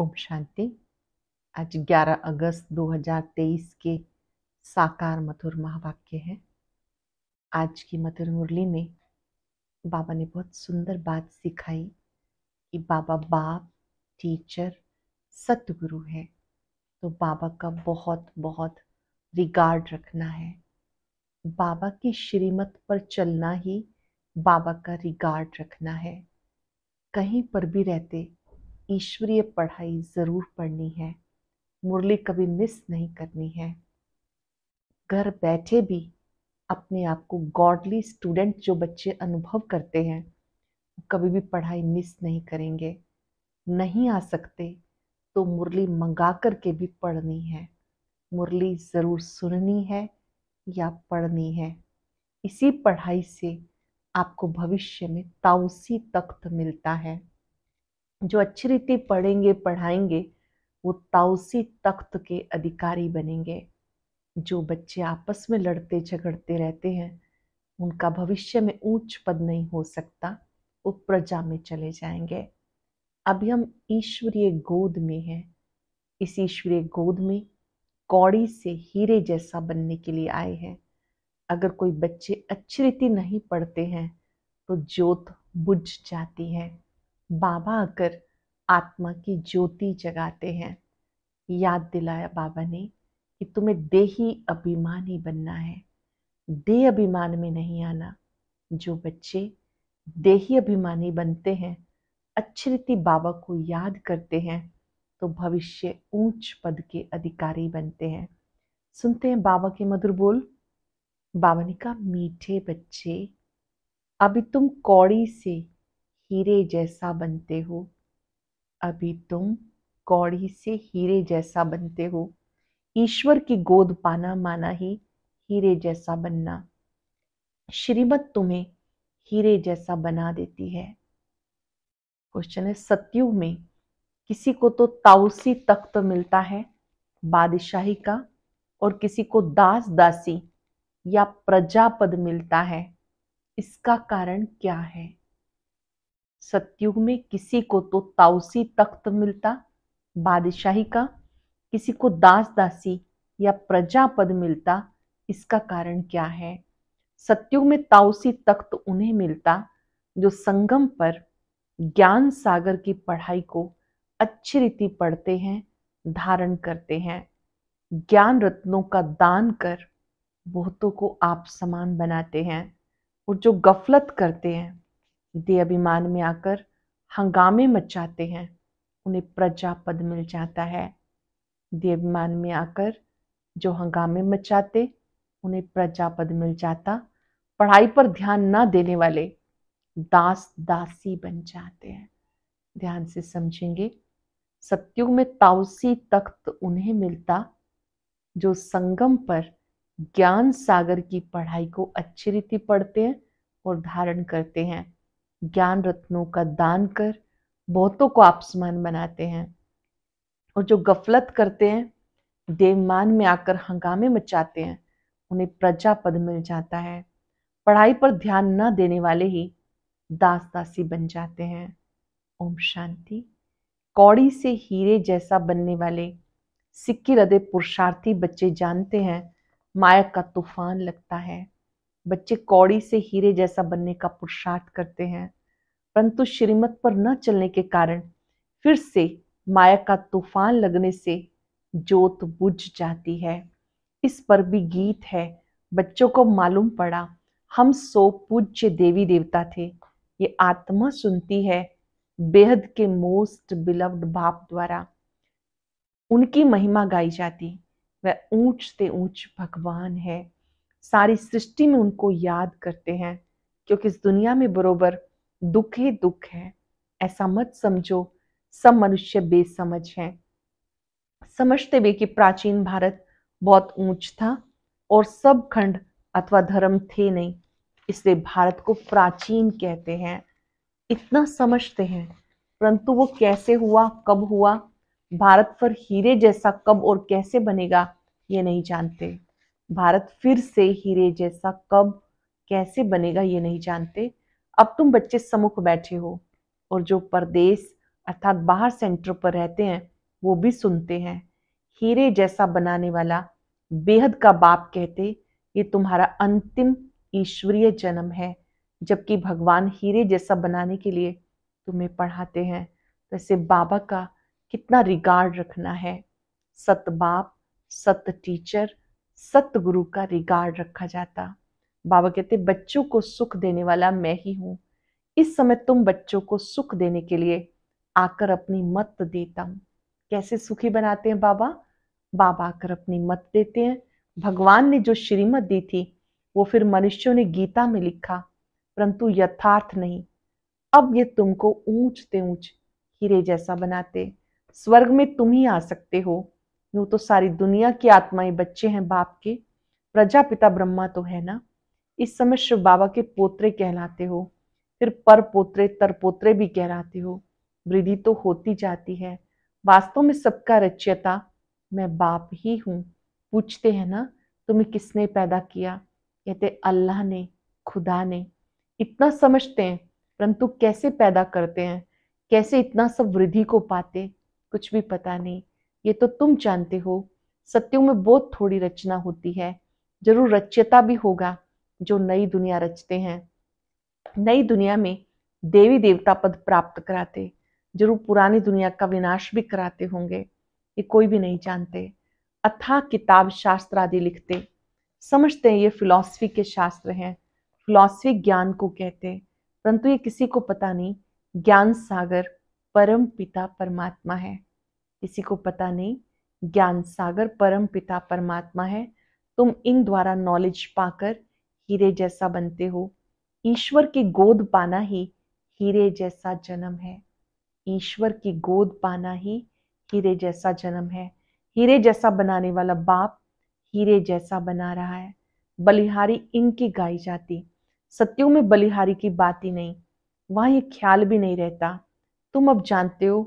ओम शांति आज 11 अगस्त 2023 के साकार मधुर महावाक्य है आज की मधुर मुरली में बाबा ने बहुत सुंदर बात सिखाई कि बाबा बाप टीचर सतगुरु है तो बाबा का बहुत बहुत रिगार्ड रखना है बाबा की श्रीमत पर चलना ही बाबा का रिगार्ड रखना है कहीं पर भी रहते ईश्वरीय पढ़ाई ज़रूर पढ़नी है मुरली कभी मिस नहीं करनी है घर बैठे भी अपने आप को गॉडली स्टूडेंट जो बच्चे अनुभव करते हैं कभी भी पढ़ाई मिस नहीं करेंगे नहीं आ सकते तो मुरली मंगा करके भी पढ़नी है मुरली ज़रूर सुननी है या पढ़नी है इसी पढ़ाई से आपको भविष्य में ताउसी तख्त मिलता है जो अच्छी रीति पढ़ेंगे पढ़ाएंगे वो ताउसी तख्त के अधिकारी बनेंगे जो बच्चे आपस में लड़ते झगड़ते रहते हैं उनका भविष्य में ऊंच पद नहीं हो सकता वो प्रजा में चले जाएंगे अभी हम ईश्वरीय गोद में हैं इस ईश्वरीय गोद में कौड़ी से हीरे जैसा बनने के लिए आए हैं अगर कोई बच्चे अच्छी रीति नहीं पढ़ते हैं तो ज्योत बुझ जाती है बाबा आकर आत्मा की ज्योति जगाते हैं याद दिलाया बाबा ने कि तुम्हें देही अभिमानी बनना है देह अभिमान में नहीं आना जो बच्चे देही अभिमानी बनते हैं अच्छी रीति बाबा को याद करते हैं तो भविष्य ऊंच पद के अधिकारी बनते हैं सुनते हैं बाबा के मधुर बोल बाबा ने कहा मीठे बच्चे अभी तुम कौड़ी से हीरे जैसा बनते हो अभी तुम कौड़ी से हीरे जैसा बनते हो ईश्वर की गोद पाना माना ही हीरे जैसा बनना श्रीमत तुम्हें हीरे जैसा बना देती है क्वेश्चन है सत्यु में किसी को तो ताउसी तख्त तो मिलता है बादशाही का और किसी को दास दासी या प्रजापद मिलता है इसका कारण क्या है सत्युग में किसी को तो ताउसी तख्त मिलता बादशाही का किसी को दास दासी या प्रजा पद मिलता इसका कारण क्या है सत्युग में ताउसी तख्त उन्हें मिलता जो संगम पर ज्ञान सागर की पढ़ाई को अच्छी रीति पढ़ते हैं धारण करते हैं ज्ञान रत्नों का दान कर बहुतों को आप समान बनाते हैं और जो गफलत करते हैं दे अभिमान में आकर हंगामे मचाते हैं उन्हें प्रजा पद मिल जाता है दे अभिमान में आकर जो हंगामे मचाते उन्हें प्रजा पद मिल जाता पढ़ाई पर ध्यान ना देने वाले दास दासी बन जाते हैं ध्यान से समझेंगे सत्युग में ताउसी तख्त उन्हें मिलता जो संगम पर ज्ञान सागर की पढ़ाई को अच्छी रीति पढ़ते हैं और धारण करते हैं ज्ञान रत्नों का दान कर बहुतों को आपसमान बनाते हैं और जो गफलत करते हैं देवमान में आकर हंगामे मचाते हैं उन्हें प्रजा पद मिल जाता है पढ़ाई पर ध्यान न देने वाले ही दास दासी बन जाते हैं ओम शांति कौड़ी से हीरे जैसा बनने वाले सिक्की हृदय पुरुषार्थी बच्चे जानते हैं माया का तूफान लगता है बच्चे कौड़ी से हीरे जैसा बनने का पुरुषार्थ करते हैं परंतु श्रीमत पर न चलने के कारण फिर से माया का तूफान लगने से जोत बुझ जाती है इस पर भी गीत है बच्चों को मालूम पड़ा हम सो पूज्य देवी देवता थे ये आत्मा सुनती है बेहद के मोस्ट बिलव्ड बाप द्वारा उनकी महिमा गाई जाती वह ऊंच से ऊंच भगवान है सारी सृष्टि में उनको याद करते हैं क्योंकि इस दुनिया में बरोबर दुख ही दुख है ऐसा मत समझो सब मनुष्य बेसमझ हैं समझते हुए कि प्राचीन भारत बहुत ऊंच था और सब खंड अथवा धर्म थे नहीं इसलिए भारत को प्राचीन कहते हैं इतना समझते हैं परंतु वो कैसे हुआ कब हुआ भारत पर हीरे जैसा कब और कैसे बनेगा ये नहीं जानते भारत फिर से हीरे जैसा कब कैसे बनेगा ये नहीं जानते अब तुम बच्चे समुख बैठे हो और जो परदेश अर्थात बाहर सेंटर पर रहते हैं वो भी सुनते हैं हीरे जैसा बनाने वाला बेहद का बाप कहते ये तुम्हारा अंतिम ईश्वरीय जन्म है जबकि भगवान हीरे जैसा बनाने के लिए तुम्हें पढ़ाते हैं वैसे बाबा का कितना रिगार्ड रखना है सत बाप सत टीचर सतगुरु का रिगार्ड रखा जाता बाबा कहते बच्चों को सुख देने वाला मैं ही हूं इस समय तुम बच्चों को सुख देने के लिए आकर अपनी मत देता हूं कैसे सुखी बनाते हैं बाबा बाबा आकर अपनी मत देते हैं भगवान ने जो श्रीमत दी थी वो फिर मनुष्यों ने गीता में लिखा परंतु यथार्थ नहीं अब ये तुमको ऊंचते ऊंच हीरे जैसा बनाते स्वर्ग में तुम ही आ सकते हो यूं तो सारी दुनिया की आत्माएं बच्चे हैं बाप के प्रजापिता ब्रह्मा तो है ना इस समय शिव बाबा के पोत्रे कहलाते हो फिर पर पोत्रे तर पोत्रे भी कहलाते हो वृद्धि तो होती जाती है वास्तव में सबका रचयता मैं बाप ही हूँ पूछते हैं ना तुम्हें किसने पैदा किया कहते अल्लाह ने खुदा ने इतना समझते हैं परंतु कैसे पैदा करते हैं कैसे इतना सब वृद्धि को पाते कुछ भी पता नहीं ये तो तुम जानते हो सत्यों में बहुत थोड़ी रचना होती है जरूर रचयता भी होगा जो नई दुनिया रचते हैं नई दुनिया में देवी देवता पद प्राप्त कराते जरूर पुरानी दुनिया का विनाश भी कराते होंगे ये कोई भी नहीं जानते अथा किताब शास्त्र आदि लिखते समझते हैं ये फिलॉसफी के शास्त्र हैं फिलॉसफी ज्ञान को कहते परंतु ये किसी को पता नहीं ज्ञान सागर परम पिता परमात्मा है किसी को पता नहीं ज्ञान सागर परम पिता परमात्मा है तुम इन द्वारा नॉलेज पाकर हीरे जैसा बनते हो ईश्वर की गोद पाना ही हीरे जैसा जन्म है ईश्वर की गोद पाना ही हीरे जैसा जन्म है हीरे जैसा बनाने वाला बाप हीरे जैसा बना रहा है बलिहारी इनकी गाई जाती सत्यों में बलिहारी की बात ही नहीं वहां ये ख्याल भी नहीं रहता तुम अब जानते हो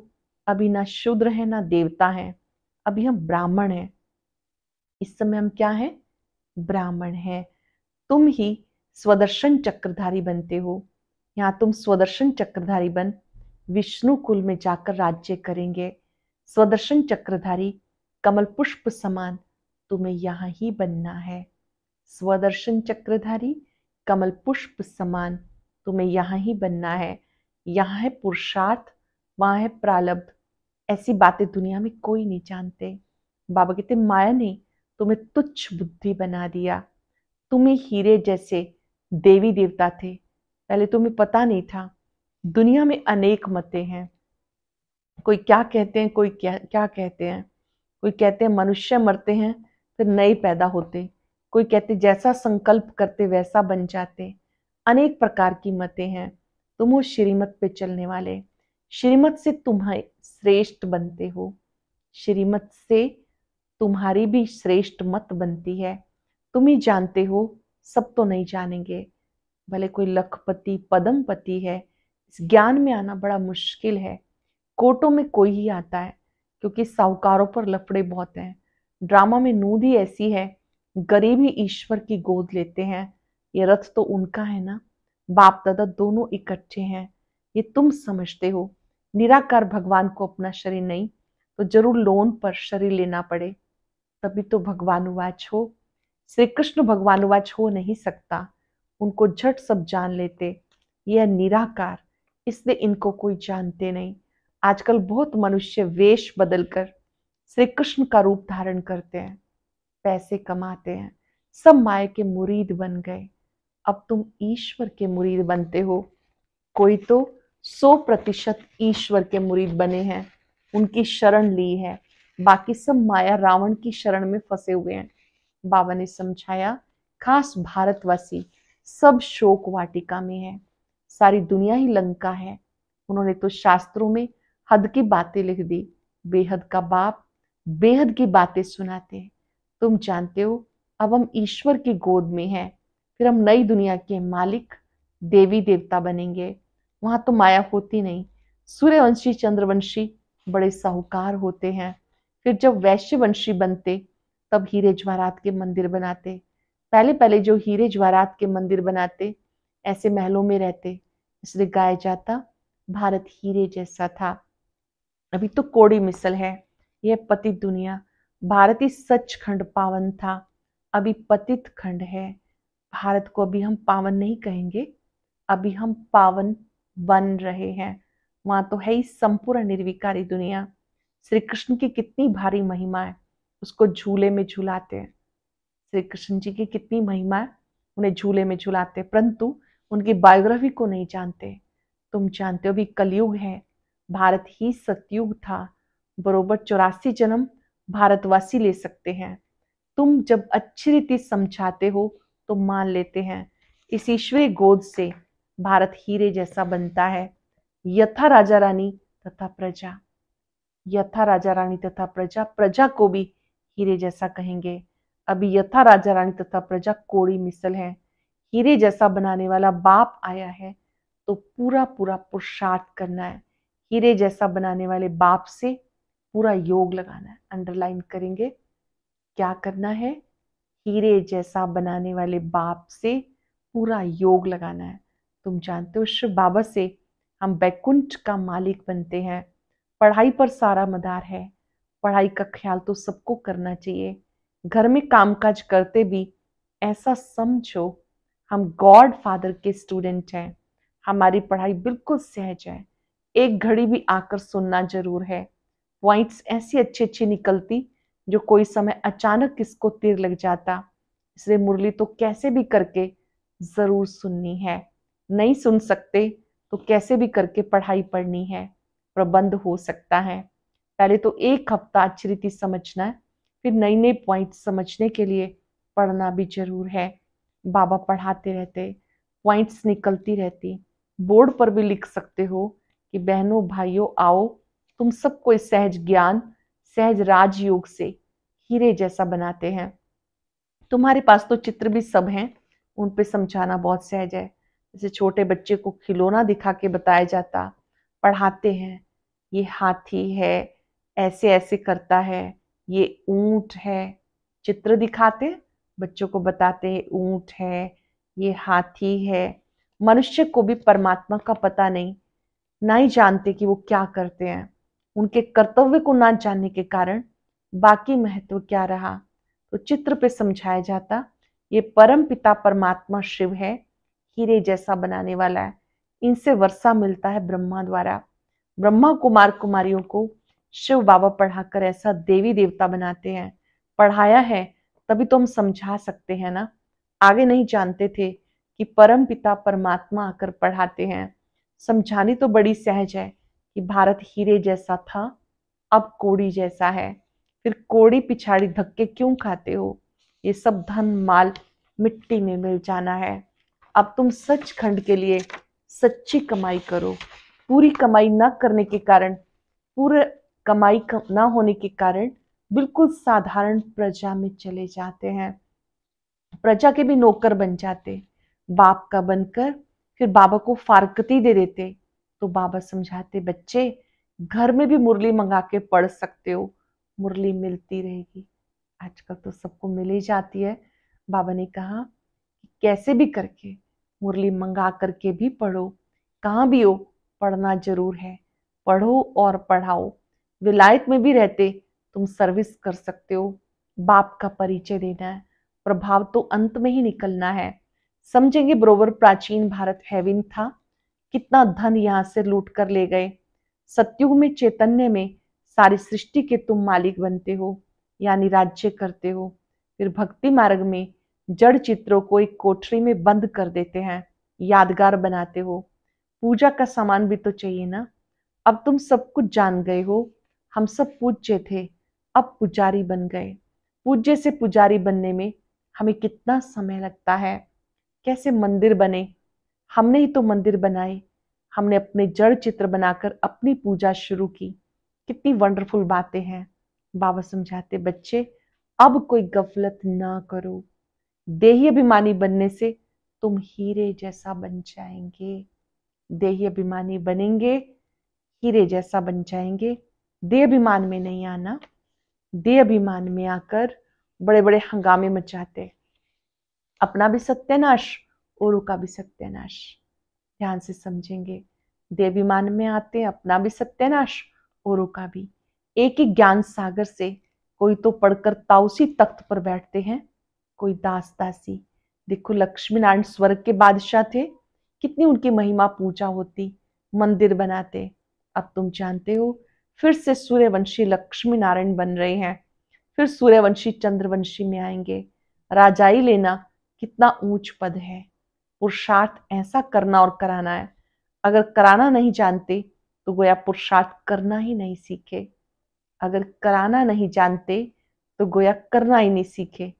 अभी ना शूद्र है ना देवता है अभी हम ब्राह्मण हैं इस समय हम क्या हैं ब्राह्मण हैं तुम ही स्वदर्शन चक्रधारी बनते हो यहाँ तुम स्वदर्शन चक्रधारी बन विष्णु कुल में जाकर राज्य करेंगे स्वदर्शन चक्रधारी कमल पुष्प समान तुम्हें यहाँ ही बनना है स्वदर्शन चक्रधारी कमल पुष्प समान तुम्हें यहाँ ही बनना है यहाँ है पुरुषार्थ वहाँ है प्रालब्ध ऐसी बातें दुनिया में कोई नहीं जानते बाबा कहते माया ने तुम्हें तुच्छ बुद्धि बना दिया तुम्हें हीरे जैसे देवी देवता थे पहले तुम्हें पता नहीं था दुनिया में अनेक मते हैं कोई क्या कहते हैं कोई क्या क्या कहते हैं कोई कहते हैं मनुष्य मरते हैं फिर नए पैदा होते कोई कहते जैसा संकल्प करते वैसा बन जाते अनेक प्रकार की मतें हैं तुम उस श्रीमत पे चलने वाले श्रीमत से तुम्हें श्रेष्ठ बनते हो श्रीमत से तुम्हारी भी श्रेष्ठ मत बनती है तुम ही जानते हो सब तो नहीं जानेंगे भले कोई लखपति पति है इस ज्ञान में आना बड़ा मुश्किल है कोटों में कोई ही आता है क्योंकि साहूकारों पर लफड़े बहुत हैं ड्रामा में नूद ही ऐसी है गरीबी ईश्वर की गोद लेते हैं ये रथ तो उनका है ना बाप दादा दोनों इकट्ठे हैं ये तुम समझते हो निराकार भगवान को अपना शरीर नहीं तो जरूर लोन पर शरीर लेना पड़े तभी तो वाच हो श्री कृष्ण वाच हो नहीं सकता उनको झट सब जान लेते यह निराकार इसलिए इनको कोई जानते नहीं आजकल बहुत मनुष्य वेश बदलकर श्री कृष्ण का रूप धारण करते हैं पैसे कमाते हैं सब माए के मुरीद बन गए अब तुम ईश्वर के मुरीद बनते हो कोई तो सौ प्रतिशत ईश्वर के मुरीद बने हैं उनकी शरण ली है बाकी सब माया रावण की शरण में फंसे हुए हैं बाबा ने समझाया खास भारतवासी सब शोक वाटिका में है सारी दुनिया ही लंका है उन्होंने तो शास्त्रों में हद की बातें लिख दी बेहद का बाप बेहद की बातें सुनाते हैं तुम जानते हो अब हम ईश्वर की गोद में हैं फिर हम नई दुनिया के मालिक देवी देवता बनेंगे वहां तो माया होती नहीं सूर्यवंशी चंद्रवंशी बड़े साहूकार होते हैं फिर जब वैश्यवंशी बनते तब हीरे जवारात के मंदिर बनाते पहले पहले जो हीरे ज्वारात के मंदिर बनाते ऐसे महलों में रहते इसलिए गाया जाता भारत हीरे जैसा था अभी तो कोड़ी मिसल है यह पतित दुनिया भारत ही सच खंड पावन था अभी पतित खंड है भारत को अभी हम पावन नहीं कहेंगे अभी हम पावन बन रहे हैं वहां तो है ही संपूर्ण निर्विकारी दुनिया श्री कृष्ण की कितनी भारी महिमा है उसको झूले में झूलाते हैं श्री कृष्ण जी की कितनी महिमा है उन्हें झूले में झूलाते परंतु उनकी बायोग्राफी को नहीं जानते तुम जानते हो भी कलयुग है भारत ही सतयुग था बरोबर चौरासी जन्म भारतवासी ले सकते हैं तुम जब अच्छी रीति समझाते हो तो मान लेते हैं इस ईश्वरी गोद से भारत हीरे जैसा बनता है यथा राजा रानी तथा प्रजा यथा राजा रानी तथा प्रजा प्रजा को भी हीरे जैसा कहेंगे अभी यथा राजा रानी तथा प्रजा कोड़ी मिसल है हीरे जैसा बनाने वाला बाप आया है तो पूरा पूरा पुरुषार्थ करना है हीरे जैसा बनाने वाले बाप से पूरा योग लगाना है अंडरलाइन करेंगे क्या करना है हीरे जैसा बनाने वाले बाप से पूरा योग लगाना है तुम जानते हो शिव बाबा से हम बैकुंठ का मालिक बनते हैं पढ़ाई पर सारा मदार है पढ़ाई का ख्याल तो सबको करना चाहिए घर में कामकाज करते भी ऐसा समझो हम गॉड फादर के स्टूडेंट हैं हमारी पढ़ाई बिल्कुल सहज है एक घड़ी भी आकर सुनना जरूर है पॉइंट्स ऐसी अच्छी अच्छी निकलती जो कोई समय अचानक किसको तीर लग जाता इसलिए मुरली तो कैसे भी करके जरूर सुननी है नहीं सुन सकते तो कैसे भी करके पढ़ाई पढ़नी है प्रबंध हो सकता है पहले तो एक हफ्ता अच्छी रीति समझना है फिर नई नई पॉइंट समझने के लिए पढ़ना भी जरूर है बाबा पढ़ाते रहते पॉइंट्स निकलती रहती बोर्ड पर भी लिख सकते हो कि बहनों भाइयों आओ तुम सबको इस सहज ज्ञान सहज राजयोग से हीरे जैसा बनाते हैं तुम्हारे पास तो चित्र भी सब हैं उन पे समझाना बहुत सहज है जैसे छोटे बच्चे को खिलौना दिखा के बताया जाता पढ़ाते हैं ये हाथी है ऐसे ऐसे करता है ये ऊंट है चित्र दिखाते बच्चों को बताते ऊंट है ये हाथी है मनुष्य को भी परमात्मा का पता नहीं ना ही जानते कि वो क्या करते हैं उनके कर्तव्य को ना जानने के कारण बाकी महत्व क्या रहा तो चित्र पे समझाया जाता ये परम पिता परमात्मा शिव है हीरे जैसा बनाने वाला है इनसे वर्षा मिलता है ब्रह्मा द्वारा ब्रह्मा कुमार कुमारियों को शिव बाबा पढ़ाकर ऐसा देवी देवता बनाते हैं पढ़ाया है तभी तो हम समझा सकते हैं ना आगे नहीं जानते थे कि परम पिता परमात्मा आकर पढ़ाते हैं समझानी तो बड़ी सहज है कि भारत हीरे जैसा था अब कोड़ी जैसा है फिर कोड़ी पिछाड़ी धक्के क्यों खाते हो ये सब धन माल मिट्टी में मिल जाना है अब तुम सच खंड के लिए सच्ची कमाई करो पूरी कमाई ना करने के कारण पूरे कमाई ना होने के कारण बिल्कुल साधारण प्रजा में चले जाते हैं प्रजा के भी नौकर बन जाते बाप का बनकर फिर बाबा को फारकती दे देते तो बाबा समझाते बच्चे घर में भी मुरली मंगा के पढ़ सकते हो मुरली मिलती रहेगी आजकल तो सबको मिल ही जाती है बाबा ने कहा कैसे भी करके मुरली मंगा करके भी पढ़ो कहाँ भी हो पढ़ना जरूर है पढ़ो और पढ़ाओ विलायत में भी रहते तुम सर्विस कर सकते हो बाप का परिचय देना है प्रभाव तो अंत में ही निकलना है समझेंगे बरोबर प्राचीन भारत हैविन था कितना धन यहाँ से लूट कर ले गए सत्युग में चैतन्य में सारी सृष्टि के तुम मालिक बनते हो यानी राज्य करते हो फिर भक्ति मार्ग में जड़ चित्रों को एक कोठरी में बंद कर देते हैं यादगार बनाते हो पूजा का सामान भी तो चाहिए ना अब तुम सब कुछ जान गए हो हम सब पूज्य थे अब पुजारी बन गए पूज्य से पुजारी बनने में हमें कितना समय लगता है कैसे मंदिर बने हमने ही तो मंदिर बनाए हमने अपने जड़ चित्र बनाकर अपनी पूजा शुरू की कितनी वंडरफुल बातें हैं बाबा समझाते बच्चे अब कोई गफलत ना करो देही अभिमानी बनने से तुम हीरे जैसा बन जाएंगे देही अभिमानी बनेंगे हीरे जैसा बन जाएंगे दे अभिमान में नहीं आना दे अभिमान में आकर बड़े बड़े हंगामे मचाते अपना भी सत्यानाश औरों का भी सत्यानाश ध्यान से समझेंगे दे अभिमान में आते अपना भी सत्यानाश औरों का भी एक ही ज्ञान सागर से कोई तो पढ़कर ताउसी तख्त पर बैठते हैं कोई दास दासी देखो लक्ष्मी नारायण स्वर्ग के बादशाह थे कितनी उनकी महिमा पूजा होती मंदिर बनाते अब तुम जानते हो फिर से सूर्यवंशी लक्ष्मी नारायण बन रहे हैं फिर सूर्यवंशी चंद्रवंशी में आएंगे राजाई लेना कितना ऊंच पद है पुरुषार्थ ऐसा करना और कराना है अगर कराना नहीं जानते तो गोया पुरुषार्थ करना ही नहीं सीखे अगर कराना नहीं जानते तो गोया करना ही नहीं सीखे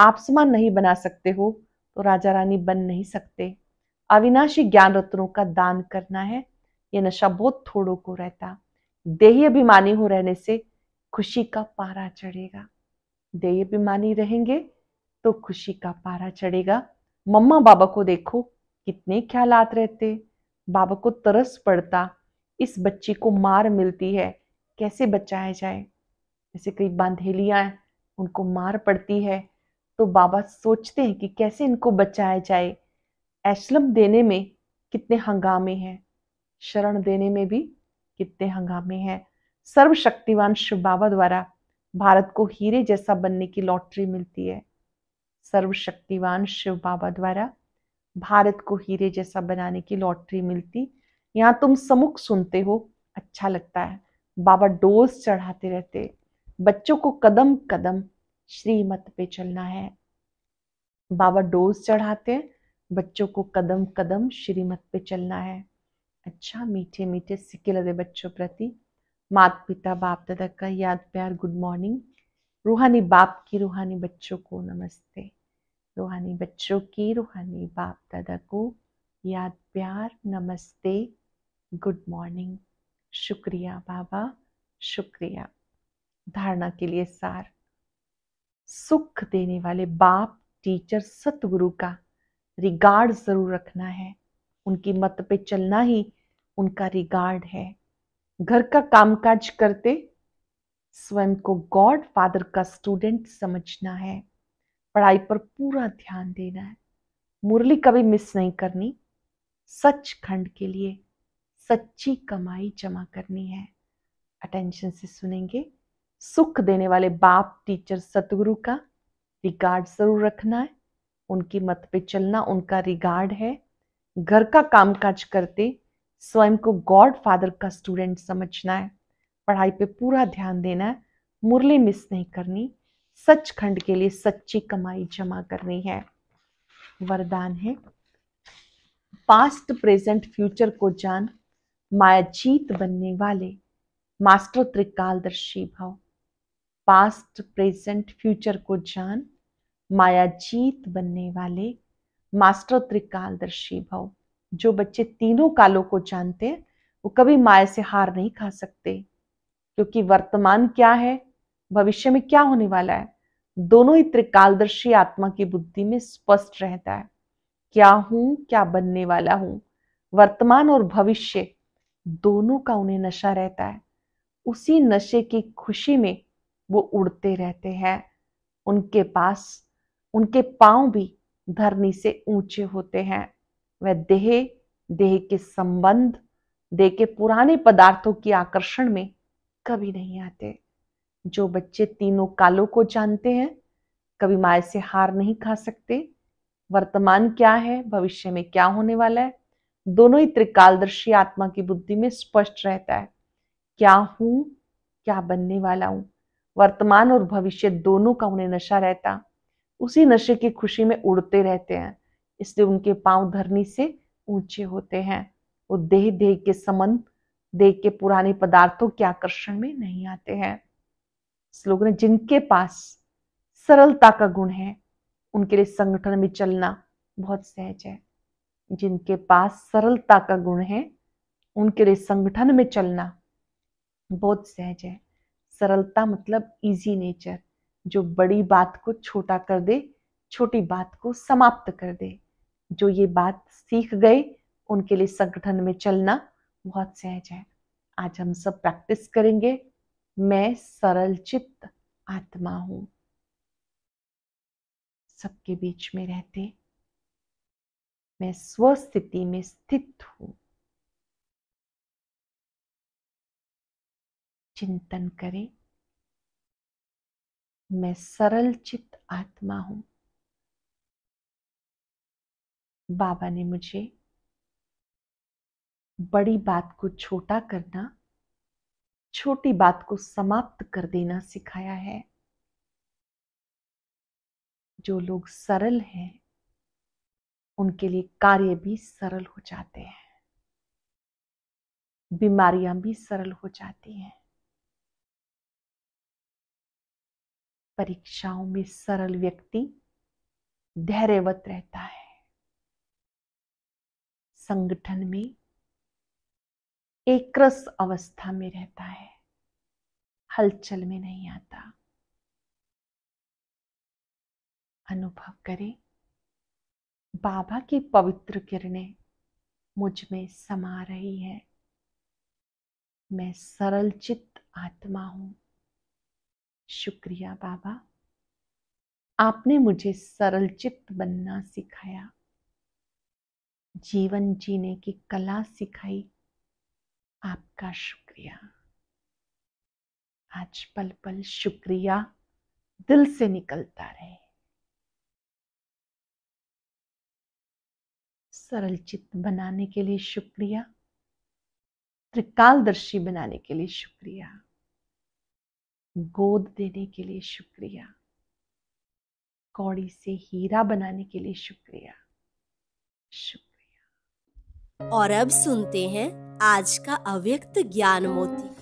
आप समान नहीं बना सकते हो तो राजा रानी बन नहीं सकते अविनाशी ज्ञान रत्नों का दान करना है ये नशा बहुत थोड़ों को रहता देही अभिमानी हो रहने से खुशी का पारा चढ़ेगा देही अभिमानी रहेंगे तो खुशी का पारा चढ़ेगा मम्मा बाबा को देखो कितने ख्याल रहते बाबा को तरस पड़ता इस बच्ची को मार मिलती है कैसे बचाया जाए जैसे कई बांधेलियां उनको मार पड़ती है तो बाबा सोचते हैं कि कैसे इनको बचाया जाए एसलम देने में कितने हंगामे हैं शरण देने में भी कितने हंगामे हैं सर्वशक्तिवान शिव बाबा द्वारा भारत को हीरे जैसा बनने की लॉटरी मिलती है सर्वशक्तिवान शिव बाबा द्वारा भारत को हीरे जैसा बनाने की लॉटरी मिलती यहाँ तुम समुख सुनते हो अच्छा लगता है बाबा डोज चढ़ाते रहते बच्चों को कदम कदम श्रीमत पे चलना है बाबा डोज चढ़ाते हैं बच्चों को कदम कदम श्रीमत पे चलना है अच्छा मीठे मीठे सिक्के लगे बच्चों प्रति मात पिता बाप दादा का याद प्यार गुड मॉर्निंग रूहानी बाप की रूहानी बच्चों को नमस्ते रूहानी बच्चों की रूहानी बाप दादा को याद प्यार नमस्ते गुड मॉर्निंग शुक्रिया बाबा शुक्रिया धारणा के लिए सार सुख देने वाले बाप टीचर सतगुरु का रिगार्ड जरूर रखना है उनकी मत पे चलना ही उनका रिगार्ड है घर का कामकाज करते स्वयं को गॉड फादर का स्टूडेंट समझना है पढ़ाई पर पूरा ध्यान देना है मुरली कभी मिस नहीं करनी सच खंड के लिए सच्ची कमाई जमा करनी है अटेंशन से सुनेंगे सुख देने वाले बाप टीचर सतगुरु का रिगार्ड जरूर रखना है उनकी मत पे चलना उनका रिगार्ड है घर का कामकाज करते स्वयं को गॉड फादर का स्टूडेंट समझना है पढ़ाई पे पूरा ध्यान देना है मुरली मिस नहीं करनी सच खंड के लिए सच्ची कमाई जमा करनी है वरदान है पास्ट प्रेजेंट फ्यूचर को जान माया जीत बनने वाले मास्टर त्रिकालदर्शी भाव पास्ट प्रेजेंट फ्यूचर को जान माया जीत बनने वाले मास्टर त्रिकालदर्शी भव जो बच्चे तीनों कालों को जानते हैं वो कभी माया से हार नहीं खा सकते क्योंकि वर्तमान क्या है भविष्य में क्या होने वाला है दोनों ही त्रिकालदर्शी आत्मा की बुद्धि में स्पष्ट रहता है क्या हूं क्या बनने वाला हूं वर्तमान और भविष्य दोनों का उन्हें नशा रहता है उसी नशे की खुशी में वो उड़ते रहते हैं उनके पास उनके पांव भी धरनी से ऊंचे होते हैं वह देह देह के संबंध देह के पुराने पदार्थों की आकर्षण में कभी नहीं आते जो बच्चे तीनों कालों को जानते हैं कभी माए से हार नहीं खा सकते वर्तमान क्या है भविष्य में क्या होने वाला है दोनों ही त्रिकालदर्शी आत्मा की बुद्धि में स्पष्ट रहता है क्या हूं क्या बनने वाला हूं वर्तमान और भविष्य दोनों का उन्हें नशा रहता उसी नशे की खुशी में उड़ते रहते हैं इसलिए उनके पांव धरनी से ऊंचे होते हैं वो देह देह के समन देह के पुराने पदार्थों के आकर्षण में नहीं आते हैं स्लोगन जिनके पास सरलता का गुण है उनके लिए संगठन में चलना बहुत सहज है जिनके पास सरलता का गुण है उनके लिए संगठन में चलना बहुत सहज है सरलता मतलब इजी नेचर जो बड़ी बात को छोटा कर दे छोटी बात को समाप्त कर दे जो ये बात सीख गए उनके लिए संगठन में चलना बहुत सहज है आज हम सब प्रैक्टिस करेंगे मैं सरल चित्त आत्मा हूं सबके बीच में रहते मैं स्वस्थिति में स्थित हूं चिंतन करें मैं सरल चित आत्मा हूं बाबा ने मुझे बड़ी बात को छोटा करना छोटी बात को समाप्त कर देना सिखाया है जो लोग सरल हैं उनके लिए कार्य भी सरल हो जाते हैं बीमारियां भी सरल हो जाती हैं परीक्षाओं में सरल व्यक्ति धैर्यवत रहता है संगठन में एकरस अवस्था में रहता है हलचल में नहीं आता अनुभव करें बाबा की पवित्र किरणें मुझ में समा रही है मैं सरल चित्त आत्मा हूं शुक्रिया बाबा आपने मुझे सरल चित्त बनना सिखाया जीवन जीने की कला सिखाई आपका शुक्रिया आज पल पल शुक्रिया दिल से निकलता रहे सरल चित्त बनाने के लिए शुक्रिया त्रिकालदर्शी बनाने के लिए शुक्रिया गोद देने के लिए शुक्रिया कौड़ी से हीरा बनाने के लिए शुक्रिया शुक्रिया और अब सुनते हैं आज का अव्यक्त ज्ञान मोती